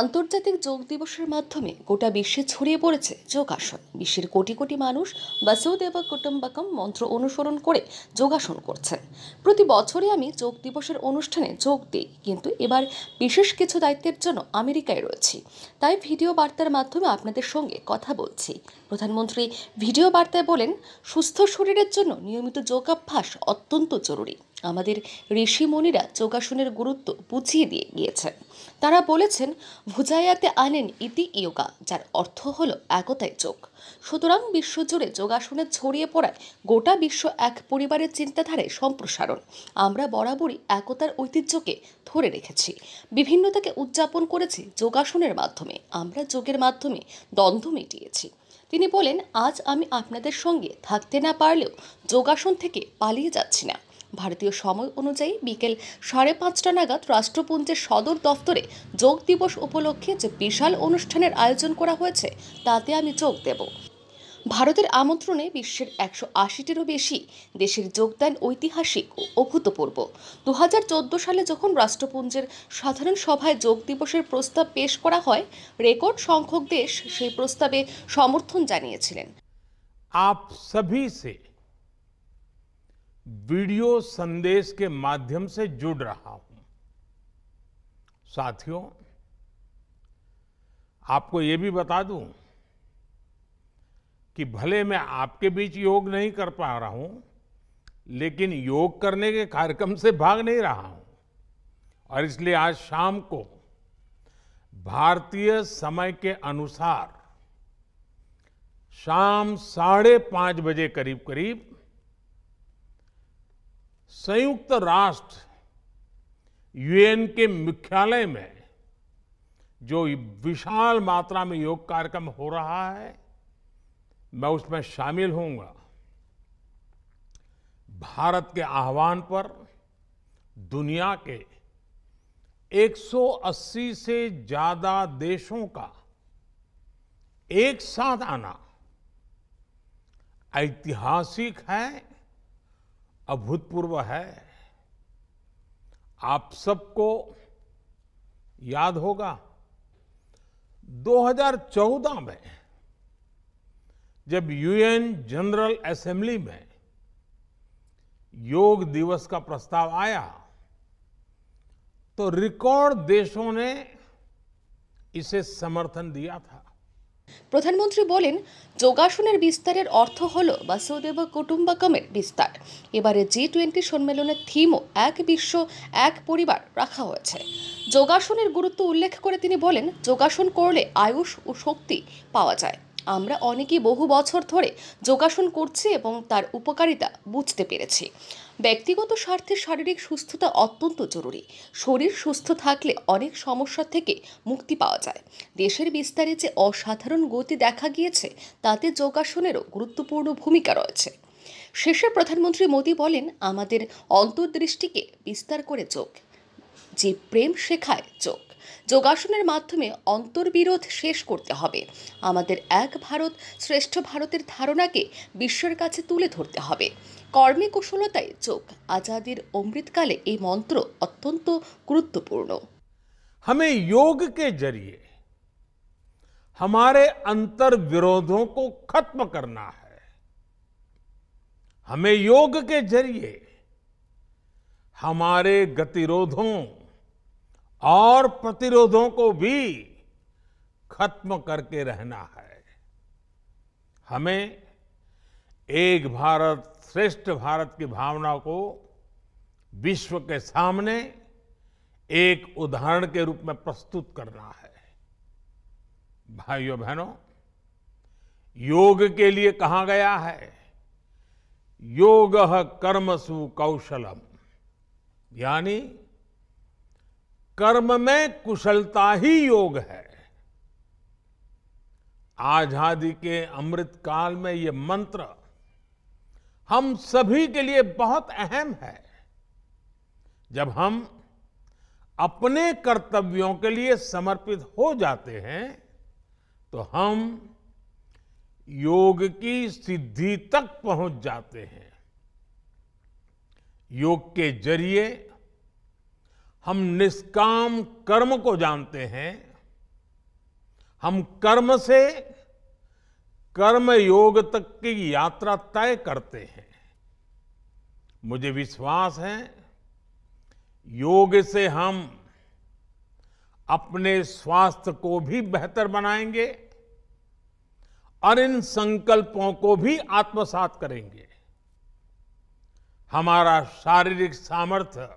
আন্তর্জাতিক যোগ দিবসের মাধ্যমে গোটা বিশ্বে ছড়িয়ে পড়েছে যোগাসন বিশ্বের কোটি কোটি মানুষ বাসুদেব কুটুম্বাকম মন্ত্র অনুসরণ করে যোগাসন করছেন প্রতি বছরই আমি যোগ দিবসের অনুষ্ঠানে যোগ দিই কিন্তু এবার বিশেষ কিছু দায়িত্বের জন্য আমেরিকায় রয়েছি তাই ভিডিও বার্তার মাধ্যমে আপনাদের সঙ্গে কথা বলছি প্রধানমন্ত্রী ভিডিও বার্তায় বলেন সুস্থ শরীরের জন্য নিয়মিত যোগাভ্যাস অত্যন্ত জরুরি আমাদের ঋষিমণিরা যোগাসনের গুরুত্ব বুঝিয়ে দিয়ে গিয়েছেন তারা বলেছেন ভুজায়াতে আনেন ইতি ইয়োগা যার অর্থ হল একতায় যোগ সুতরাং বিশ্বজুড়ে যোগাসনে ছড়িয়ে পড়ায় গোটা বিশ্ব এক পরিবারের চিন্তাধারায় সম্প্রসারণ আমরা বরাবরই একতার ঐতিহ্যকে ধরে রেখেছি বিভিন্নতাকে উদযাপন করেছি যোগাসনের মাধ্যমে আমরা যোগের মাধ্যমে দ্বন্দ্ব মিটিয়েছি তিনি বলেন আজ আমি আপনাদের সঙ্গে থাকতে না পারলেও যোগাসন থেকে পালিয়ে যাচ্ছি না ভারতীয় সময় অনুযায়ী বিকেল সাড়ে পাঁচটা নাগাদ রাষ্ট্রপুঞ্জের সদর দফতরে যোগ দিবস উপলক্ষে যে বিশাল অনুষ্ঠানের আয়োজন করা হয়েছে তাতে আমি যোগ দেব ভারতের আমন্ত্রণে বিশ্বের একশো আশিটিরও বেশি দেশের যোগদান ঐতিহাসিক ও অভূতপূর্ব দু হাজার সালে যখন রাষ্ট্রপুঞ্জের সাধারণ সভায় যোগ দিবসের প্রস্তাব পেশ করা হয় রেকর্ড সংখ্যক দেশ সেই প্রস্তাবে সমর্থন জানিয়েছিলেন আপ সভি সে वीडियो संदेश के माध्यम से जुड़ रहा हूं साथियों आपको यह भी बता दूं कि भले मैं आपके बीच योग नहीं कर पा रहा हूं लेकिन योग करने के कार्यक्रम से भाग नहीं रहा हूं और इसलिए आज शाम को भारतीय समय के अनुसार शाम साढ़े पांच बजे करीब करीब संयुक्त राष्ट्र यूएन के मुख्यालय में जो विशाल मात्रा में योग कार्यक्रम हो रहा है मैं उसमें शामिल होऊंगा भारत के आह्वान पर दुनिया के 180 से ज्यादा देशों का एक साथ आना ऐतिहासिक है अभूतपूर्व है आप सबको याद होगा 2014 में जब यूएन जनरल असेंबली में योग दिवस का प्रस्ताव आया तो रिकॉर्ड देशों ने इसे समर्थन दिया था প্রধানমন্ত্রী বলেন যোগাসনের বিস্তারের অর্থ হল বাসুদেব কুটুম্বাকমের বিস্তার এবারে জি টোয়েন্টি সম্মেলনের থিমও এক বিশ্ব এক পরিবার রাখা হয়েছে যোগাসনের গুরুত্ব উল্লেখ করে তিনি বলেন যোগাসন করলে আয়ুষ ও শক্তি পাওয়া যায় আমরা অনেকেই বহু বছর ধরে যোগাসন করছি এবং তার উপকারিতা বুঝতে পেরেছি ব্যক্তিগত স্বার্থে শারীরিক সুস্থতা অত্যন্ত জরুরি শরীর সুস্থ থাকলে অনেক সমস্যা থেকে মুক্তি পাওয়া যায় দেশের বিস্তারে যে অসাধারণ গতি দেখা গিয়েছে তাতে যোগাসনেরও গুরুত্বপূর্ণ ভূমিকা রয়েছে শেষে প্রধানমন্ত্রী মোদী বলেন আমাদের অন্তর্দৃষ্টিকে বিস্তার করে যোগ যে প্রেম শেখায় যোগ যোগাসনের মাধ্যমে অন্তর্বিরোধ শেষ করতে হবে আমাদের এক ভারত শ্রেষ্ঠ ভারতের ধারণাকে বিশ্বের কাছে তুলে ধরতে হবে কর্মে কুশলতায় চোখ আজাদির অমৃতকালে এই মন্ত্র অত্যন্ত গুরুত্বপূর্ণ हमें योग के जरिए हमारे अंतर विरोधों को खत्म करना है हमें योग के जरिए हमारे गतिरोधों और प्रतिरोधों को भी खत्म करके रहना है हमें एक भारत श्रेष्ठ भारत की भावना को विश्व के सामने एक उदाहरण के रूप में प्रस्तुत करना है भाइयों बहनों योग के लिए कहा गया है योग कर्मसु कौशलम यानी कर्म में कुशलता ही योग है आजादी के अमृत काल में ये मंत्र हम सभी के लिए बहुत अहम है जब हम अपने कर्तव्यों के लिए समर्पित हो जाते हैं तो हम योग की सिद्धि तक पहुंच जाते हैं योग के जरिए हम निष्काम कर्म को जानते हैं हम कर्म से कर्म योग तक की यात्रा तय करते हैं मुझे विश्वास है योग से हम अपने स्वास्थ्य को भी बेहतर बनाएंगे और इन संकल्पों को भी आत्मसात करेंगे हमारा शारीरिक सामर्थ्य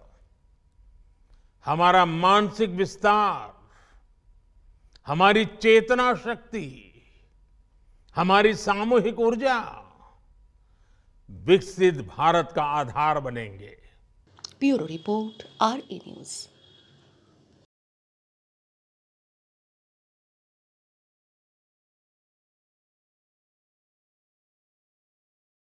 हमारा मानसिक विस्तार हमारी चेतना शक्ति हमारी सामूहिक ऊर्जा विकसित भारत का आधार बनेंगे bureau report R E news